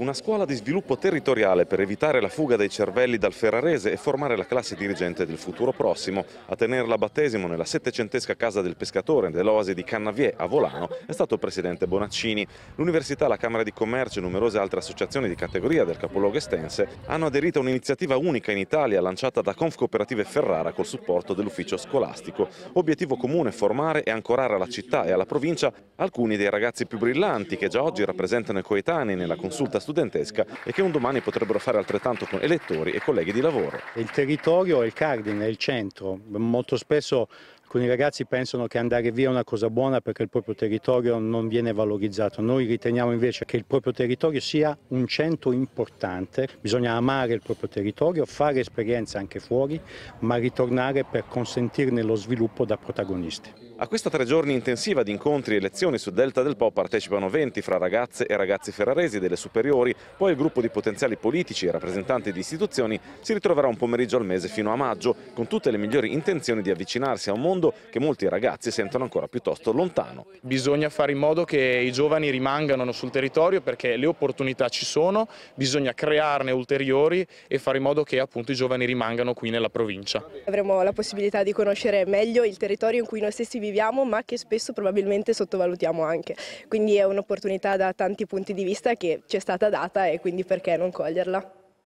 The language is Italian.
Una scuola di sviluppo territoriale per evitare la fuga dei cervelli dal Ferrarese e formare la classe dirigente del futuro prossimo. A tenerla a battesimo nella settecentesca casa del pescatore dell'oasi di Cannavier a Volano è stato il presidente Bonaccini. L'università, la Camera di Commercio e numerose altre associazioni di categoria del capoluogo estense hanno aderito a un'iniziativa unica in Italia lanciata da Conf Cooperative Ferrara col supporto dell'ufficio scolastico. Obiettivo comune formare e ancorare alla città e alla provincia alcuni dei ragazzi più brillanti che già oggi rappresentano i coetanei nella consulta studentesca studentesca e che un domani potrebbero fare altrettanto con elettori e colleghi di lavoro. Il territorio è il cardine, è il centro. Molto spesso alcuni ragazzi pensano che andare via è una cosa buona perché il proprio territorio non viene valorizzato. Noi riteniamo invece che il proprio territorio sia un centro importante. Bisogna amare il proprio territorio, fare esperienza anche fuori, ma ritornare per consentirne lo sviluppo da protagonisti. A questa tre giorni intensiva di incontri e lezioni su Delta del Po partecipano 20 fra ragazze e ragazzi ferraresi delle superiori, poi il gruppo di potenziali politici e rappresentanti di istituzioni si ritroverà un pomeriggio al mese fino a maggio, con tutte le migliori intenzioni di avvicinarsi a un mondo che molti ragazzi sentono ancora piuttosto lontano. Bisogna fare in modo che i giovani rimangano sul territorio perché le opportunità ci sono, bisogna crearne ulteriori e fare in modo che appunto i giovani rimangano qui nella provincia. Avremo la possibilità di conoscere meglio il territorio in cui noi stessi viviamo viviamo ma che spesso probabilmente sottovalutiamo anche. Quindi è un'opportunità da tanti punti di vista che ci è stata data e quindi perché non coglierla?